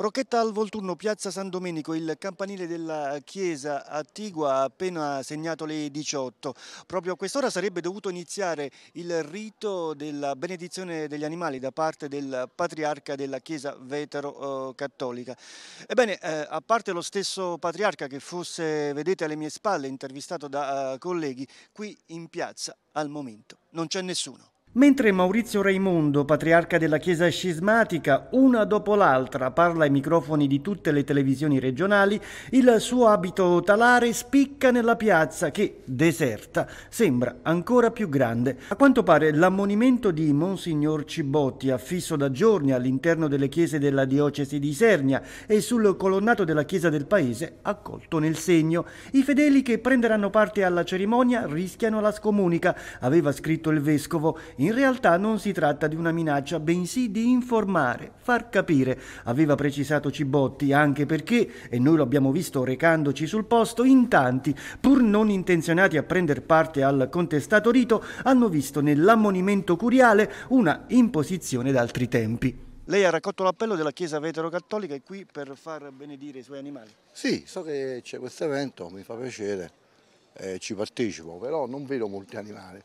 Rocchetta al Volturno, piazza San Domenico, il campanile della chiesa attigua ha appena segnato le 18. Proprio a quest'ora sarebbe dovuto iniziare il rito della benedizione degli animali da parte del patriarca della chiesa vetero-cattolica. Eh, Ebbene, eh, a parte lo stesso patriarca che fosse, vedete alle mie spalle, intervistato da eh, colleghi, qui in piazza al momento non c'è nessuno. Mentre Maurizio Raimondo, patriarca della Chiesa scismatica, una dopo l'altra parla ai microfoni di tutte le televisioni regionali, il suo abito talare spicca nella piazza che, deserta, sembra ancora più grande. A quanto pare l'ammonimento di Monsignor Cibotti, affisso da giorni all'interno delle chiese della diocesi di Isernia e sul colonnato della chiesa del paese, accolto nel segno. I fedeli che prenderanno parte alla cerimonia rischiano la scomunica, aveva scritto il vescovo in realtà non si tratta di una minaccia, bensì di informare, far capire, aveva precisato Cibotti, anche perché, e noi lo abbiamo visto recandoci sul posto, in tanti, pur non intenzionati a prendere parte al contestato rito, hanno visto nell'ammonimento curiale una imposizione d'altri tempi. Lei ha raccolto l'appello della Chiesa vetero-cattolica e qui per far benedire i suoi animali? Sì, so che c'è questo evento, mi fa piacere, eh, ci partecipo, però non vedo molti animali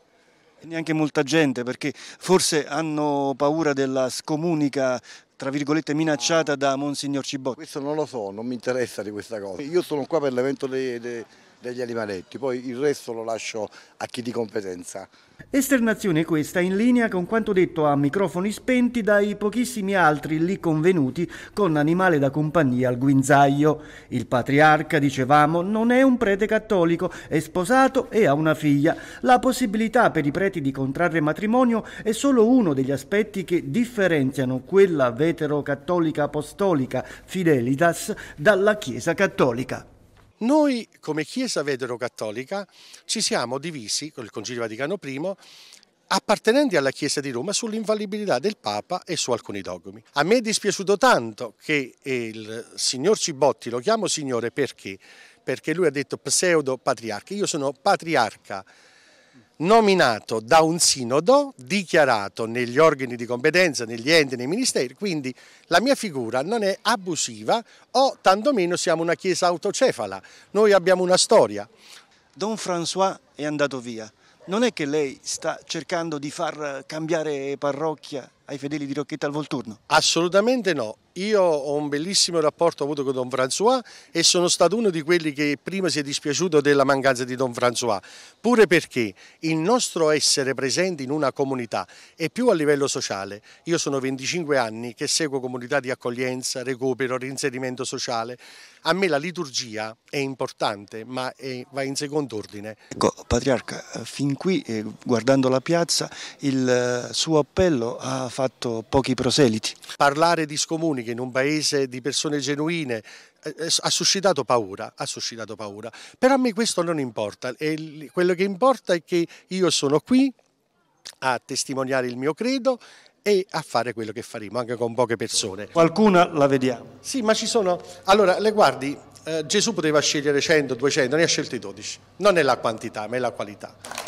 e Neanche molta gente perché forse hanno paura della scomunica tra virgolette minacciata da Monsignor Cibotti. Questo non lo so, non mi interessa di questa cosa. Io sono qua per l'evento degli animaletti, poi il resto lo lascio a chi di competenza. Esternazione questa in linea con quanto detto a microfoni spenti dai pochissimi altri lì convenuti con animale da compagnia al guinzaglio. Il patriarca, dicevamo, non è un prete cattolico, è sposato e ha una figlia. La possibilità per i preti di contrarre matrimonio è solo uno degli aspetti che differenziano quella vetero-cattolica apostolica Fidelitas dalla Chiesa cattolica. Noi come Chiesa Vedero-Cattolica ci siamo divisi con il Concilio Vaticano I appartenenti alla Chiesa di Roma sull'infallibilità del Papa e su alcuni dogmi. A me è dispiaciuto tanto che eh, il signor Cibotti, lo chiamo signore perché? Perché lui ha detto pseudo patriarca, io sono patriarca nominato da un sinodo, dichiarato negli organi di competenza, negli enti, nei ministeri, quindi la mia figura non è abusiva o tantomeno siamo una chiesa autocefala, noi abbiamo una storia. Don François è andato via, non è che lei sta cercando di far cambiare parrocchia ai fedeli di Rocchetta al Volturno? Assolutamente no, io ho un bellissimo rapporto avuto con Don François e sono stato uno di quelli che prima si è dispiaciuto della mancanza di Don François, pure perché il nostro essere presenti in una comunità è più a livello sociale. Io sono 25 anni che seguo comunità di accoglienza, recupero, reinserimento sociale. A me la liturgia è importante, ma è, va in secondo ordine. Ecco, Patriarca, eh, fin qui, eh, guardando la piazza, il eh, suo appello ha fatto pochi proseliti. Parlare di scomuni economiche in un paese di persone genuine eh, eh, ha suscitato paura, ha suscitato paura. Però a me questo non importa, e quello che importa è che io sono qui a testimoniare il mio credo e a fare quello che faremo anche con poche persone. Qualcuna la vediamo. Sì, ma ci sono... Allora, le guardi, eh, Gesù poteva scegliere 100, 200, ne ha scelti 12. Non è la quantità, ma è la qualità.